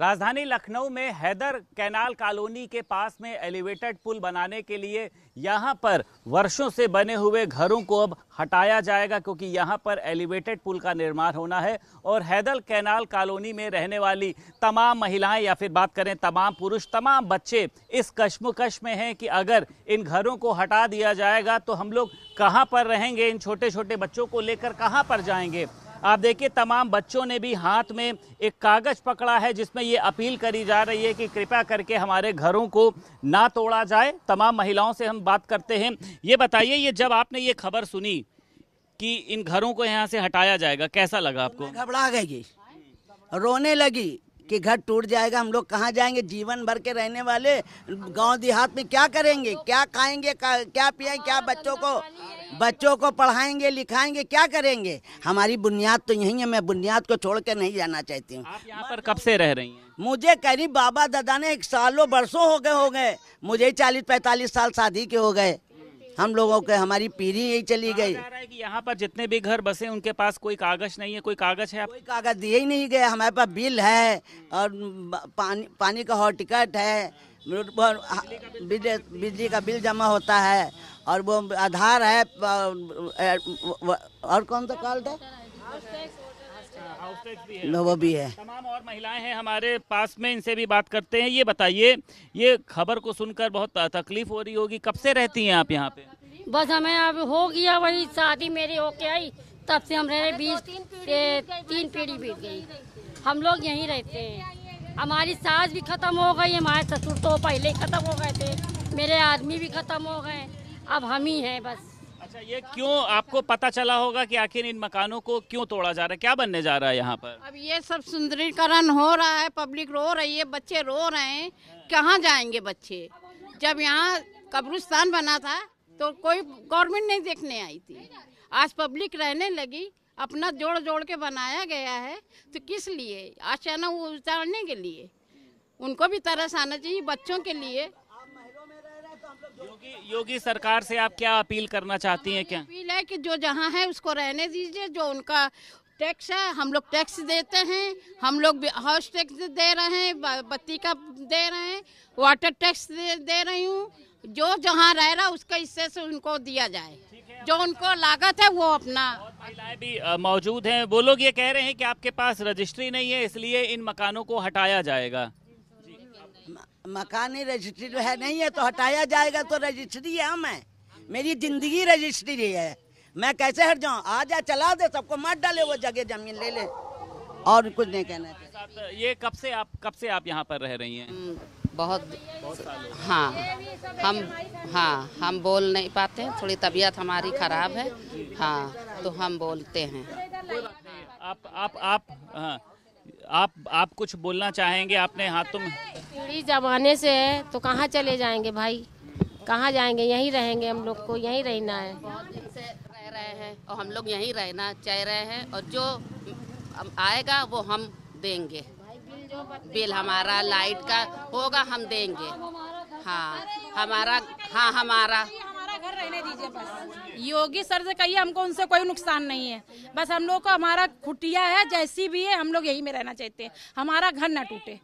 राजधानी लखनऊ में Haider canal colony के पास में एलिवेटेड पुल बनाने के लिए यहाँ पर वर्षों से बने हुए घरों को अब हटाया जाएगा क्योंकि यहाँ पर एलिवेटेड पुल का निर्माण होना है और हैदर कैनाल कॉलोनी में रहने वाली तमाम महिलाएं या फिर बात करें तमाम पुरुष तमाम बच्चे इस कश्मकश में हैं कि अगर इन घरों को हटा दिया जाएगा तो हम लोग कहाँ पर रहेंगे इन छोटे छोटे बच्चों को लेकर कहाँ पर जाएंगे आप देखिए तमाम बच्चों ने भी हाथ में एक कागज़ पकड़ा है जिसमें ये अपील करी जा रही है कि कृपया करके हमारे घरों को ना तोड़ा जाए तमाम महिलाओं से हम बात करते हैं ये बताइए ये जब आपने ये खबर सुनी कि इन घरों को यहाँ से हटाया जाएगा कैसा लगा आपको घबरा गई रोने लगी कि घर टूट जाएगा हम लोग कहाँ जाएंगे जीवन भर के रहने वाले गांव देहात में क्या करेंगे क्या खाएंगे क्या पिएंगे क्या बच्चों को बच्चों को पढ़ाएंगे लिखाएंगे क्या करेंगे हमारी बुनियाद तो यही है मैं बुनियाद को छोड़ कर नहीं जाना चाहती हूँ यहाँ पर कब से रह रही हैं मुझे करीब बाबा दादा ने एक सालों बरसों हो गए हो गए मुझे चालीस पैंतालीस साल शादी के हो गए हम लोगों के हमारी पीढ़ी यही चली गई यहाँ पर जितने भी घर बसे उनके पास कोई कागज नहीं है कोई कागज है आप... कोई कागज दिए ही नहीं गया हमारे पास बिल है और पानी पानी का हॉट टिकट है बिजली का बिल जमा होता है और वो आधार है और कौन सा कार्ड है नोवा भी है तमाम और महिलाएं हैं हमारे पास में इनसे भी बात करते हैं ये बताइए ये खबर को सुनकर बहुत तकलीफ हो रही होगी कब से रहती हैं आप यहाँ पे बस हमें अब हो गया वही शादी मेरी होके आई तब से हम रह रहे बीस तीन पीढ़ी बीत गई हम लोग यहीं रहते हैं हमारी सास भी खत्म हो गई हमारे ससुर तो पहले ही खत्म हो गए थे मेरे आदमी भी खत्म हो गए अब हम ही हैं बस अच्छा ये क्यों आपको पता चला होगा कि आखिर इन मकानों को क्यों तोड़ा जा रहा है क्या बनने जा रहा है यहाँ पर अब ये सब सुंदरीकरण हो रहा है पब्लिक रो रही है बच्चे रो रहे हैं कहाँ जाएंगे बच्चे जब यहाँ कब्रिस्तान बना था तो कोई गवर्नमेंट नहीं देखने आई थी आज पब्लिक रहने लगी अपना जोड़ जोड़ के बनाया गया है तो किस लिए अचानक उतारने के लिए उनको भी तरस आना चाहिए बच्चों के लिए योगी योगी सरकार से आप क्या अपील करना चाहती हैं क्या अपील है कि जो जहाँ है उसको रहने दीजिए जो उनका टैक्स है हम लोग टैक्स देते हैं हम लोग हाउस टैक्स दे रहे हैं बत्ती का दे रहे हैं वाटर टैक्स दे, दे रही हूँ जो जहाँ रह रहा उसके हिस्से से उनको दिया जाए जो उनको लागत है वो अपना महिलाएं भी मौजूद हैं वो लोग ये कह रहे हैं कि आपके पास रजिस्ट्री नहीं है इसलिए इन मकानों को हटाया जाएगा मकानी रजिस्ट्री है नहीं है तो हटाया जाएगा तो रजिस्ट्री है मैं मेरी जिंदगी रजिस्ट्री है मैं कैसे हट जाऊँ आ जा चला दे सबको मत डाले वो जगह जमीन ले ले और कुछ नहीं कहना ये कब से आप कब से आप यहाँ पर रह रही हैं हम्म, बहुत, हाँ हम हाँ हम बोल नहीं पाते थोड़ी तबीयत हमारी खराब है हाँ तो हम बोलते हैं आप आप आप हाँ आप आप कुछ बोलना चाहेंगे आपने हाथों में पीढ़ी जमाने से है तो कहाँ चले जाएंगे भाई कहाँ जाएंगे यहीं रहेंगे हम लोग को यहीं रहना है बहुत दिन से रह रहे हैं और हम लोग यहीं रहना चाह रहे हैं और जो आएगा वो हम देंगे बिल हमारा लाइट का होगा हम देंगे हाँ हमारा हाँ हमारा योगी सर से कहिए हमको उनसे कोई नुकसान नहीं है बस हम लोग को हमारा खुटिया है जैसी भी है हम लोग यही में रहना चाहते हैं हमारा घर न टूटे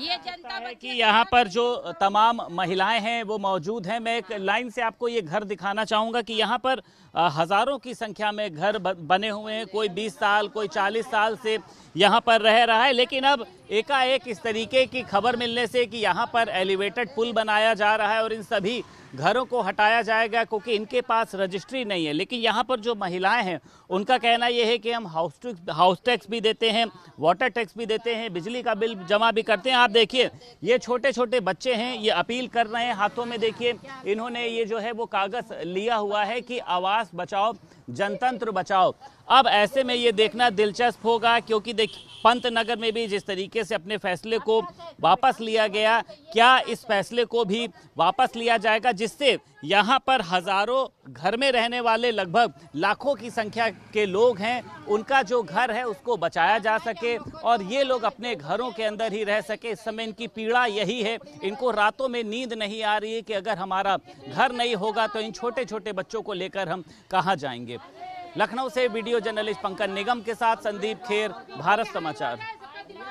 ये जनता है कि यहाँ पर जो तमाम महिलाएं हैं वो मौजूद हैं मैं एक लाइन से आपको ये घर दिखाना चाहूंगा कि यहाँ पर हज़ारों की संख्या में घर बने हुए हैं कोई 20 साल कोई 40 साल से यहाँ पर रह रहा है लेकिन अब एकाएक इस तरीके की खबर मिलने से कि यहाँ पर एलिवेटेड पुल बनाया जा रहा है और इन सभी घरों को हटाया जाएगा क्योंकि इनके पास रजिस्ट्री नहीं है लेकिन यहाँ पर जो महिलाएं हैं उनका कहना यह है कि हम हाउस टैक्स हाउस टैक्स भी देते हैं वाटर टैक्स भी देते हैं बिजली का बिल जमा भी करते हैं आप देखिए ये छोटे छोटे बच्चे हैं ये अपील कर रहे हैं हाथों में देखिए इन्होंने ये जो है वो कागज़ लिया हुआ है कि आवास बचाओ जनतंत्र बचाओ अब ऐसे में ये देखना दिलचस्प होगा क्योंकि देखिए पंत नगर में भी जिस तरीके से अपने फैसले को वापस लिया गया क्या इस फैसले को भी वापस लिया जाएगा जिससे यहाँ पर हज़ारों घर में रहने वाले लगभग लाखों की संख्या के लोग हैं उनका जो घर है उसको बचाया जा सके और ये लोग अपने घरों के अंदर ही रह सके इस समय इनकी पीड़ा यही है इनको रातों में नींद नहीं आ रही है कि अगर हमारा घर नहीं होगा तो इन छोटे छोटे बच्चों को लेकर हम कहाँ जाएंगे लखनऊ से वीडियो जर्नलिस्ट पंकज निगम के साथ संदीप खेर भारत समाचार